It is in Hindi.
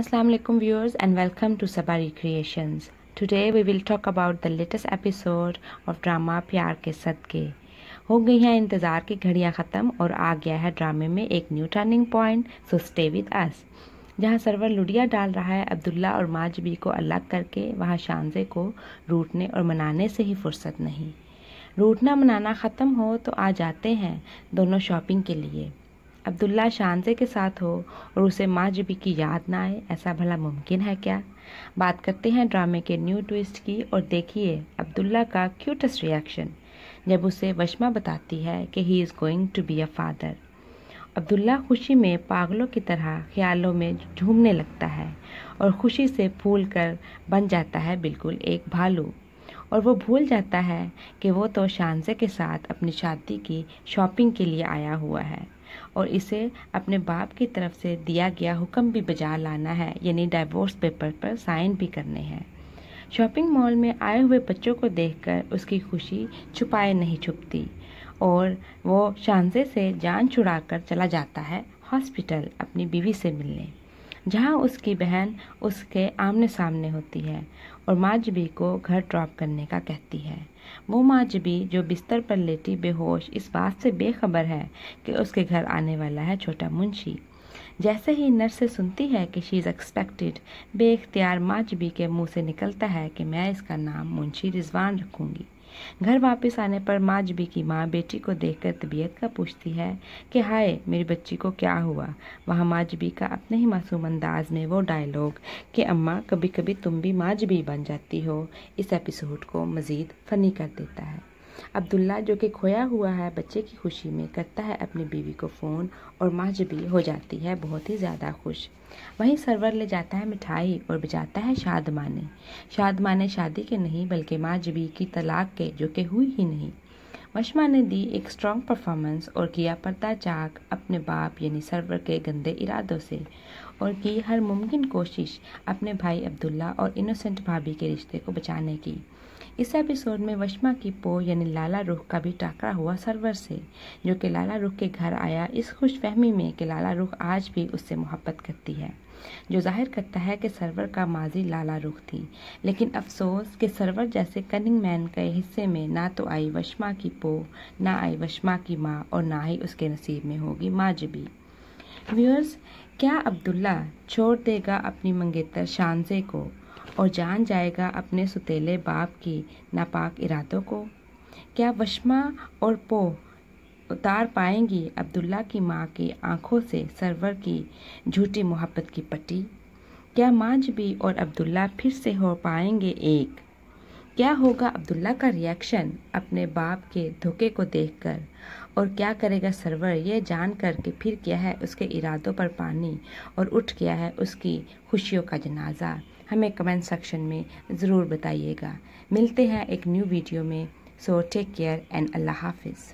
Assalamu alaikum viewers and welcome to Sabari Creations. Today we will talk about the latest episode of drama प्यार के सदके हो गई हैं इंतज़ार की घड़ियां ख़त्म और आ गया है ड्रामे में एक new turning point so stay with us जहाँ सरवर लुडिया डाल रहा है अब्दुल्ला और माजबी को अलग करके वहाँ शानजे को रूटने और मनाने से ही फुर्सत नहीं रूटना मनाना ख़त्म हो तो आ जाते हैं दोनों शॉपिंग के लिए अब्दुल्ला शानजे के साथ हो और उसे माँ जबी की याद ना आए ऐसा भला मुमकिन है क्या बात करते हैं ड्रामे के न्यू ट्विस्ट की और देखिए अब्दुल्ला का क्यूटेस्ट रिएक्शन जब उसे वशमा बताती है कि he is going to be a father Abdullah खुशी में पागलों की तरह ख्यालों में झूमने लगता है और खुशी से फूल कर बन जाता है बिल्कुल एक भालू और वो भूल जाता है कि वो तो शानजे के साथ अपनी शादी की शॉपिंग के लिए आया हुआ है और इसे अपने बाप की तरफ से दिया गया हुक्म भी बजा लाना है यानी डाइवोर्स पेपर पर साइन भी करने हैं शॉपिंग मॉल में आए हुए बच्चों को देखकर उसकी खुशी छुपाए नहीं छुपती और वो शांसे से जान छुड़ाकर चला जाता है हॉस्पिटल अपनी बीवी से मिलने जहाँ उसकी बहन उसके आमने सामने होती है और माजबी को घर ड्रॉप करने का कहती है वो माजबी जो बिस्तर पर लेटी बेहोश इस बात से बेखबर है कि उसके घर आने वाला है छोटा मुंशी जैसे ही नर्स से सुनती है कि शी इज़ एक्सपेक्टेड बेख्तियार माजबी के मुंह से निकलता है कि मैं इसका नाम मुंशी रिजवान रखूंगी घर वापस आने पर माजबी की माँ बेटी को देखकर तबीयत का पूछती है कि हाय मेरी बच्ची को क्या हुआ वहाँ माजबी का अपने ही मासूम अंदाज में वो डायलॉग कि अम्मा कभी कभी तुम भी माजबी बन जाती हो इस एपिसोड को मज़ीद फ़नी कर देता है अब्दुल्ला जो कि खोया हुआ है बच्चे की खुशी में करता है अपनी बीवी को फ़ोन और माँ जबी हो जाती है बहुत ही ज़्यादा खुश वहीं सरवर ले जाता है मिठाई और बजाता है शाद माने शाद माने शादी के नहीं बल्कि माजबी की तलाक के जो कि हुई ही नहीं मशमा ने दी एक स्ट्रॉन्ग परफॉर्मेंस और किया पर्दा पर्दाचाक अपने बाप यानी सरवर के गंदे इरादों से और की हर मुमकिन कोशिश अपने भाई अब्दुल्ला और इनोसेंट भाभी के रिश्ते को बचाने की इस एपिसोड में वशमा की पो यानी लाला रुख का भी टाकरा हुआ सरवर से जो कि लाला रुख के घर आया इस खुश फहमी में कि लाला रुख आज भी उससे मोहब्बत करती है जो जाहिर करता है कि सर्वर का माजी लाला रुख थी लेकिन अफसोस कि सर्वर जैसे कनिंग मैन के हिस्से में ना तो आई वशमा की पो ना आई वशमा की माँ और ना ही उसके नसीब में होगी माजबी व्यूअर्स क्या अब्दुल्ला छोड़ देगा अपनी मंगेतर शानजे को और जान जाएगा अपने सुतेले बाप की नापाक इरादों को क्या वशमा और पो उतार पाएंगी अब्दुल्ला की माँ की आंखों से सरवर की झूठी मोहब्बत की पट्टी क्या भी और अब्दुल्ला फिर से हो पाएंगे एक क्या होगा अब्दुल्ला का रिएक्शन अपने बाप के धोखे को देखकर और क्या करेगा सरवर यह जान कर कि फिर क्या है उसके इरादों पर पानी और उठ गया है उसकी खुशियों का जनाजा हमें कमेंट सेक्शन में ज़रूर बताइएगा मिलते हैं एक न्यू वीडियो में सो टेक केयर एंड अल्लाह हाफिज़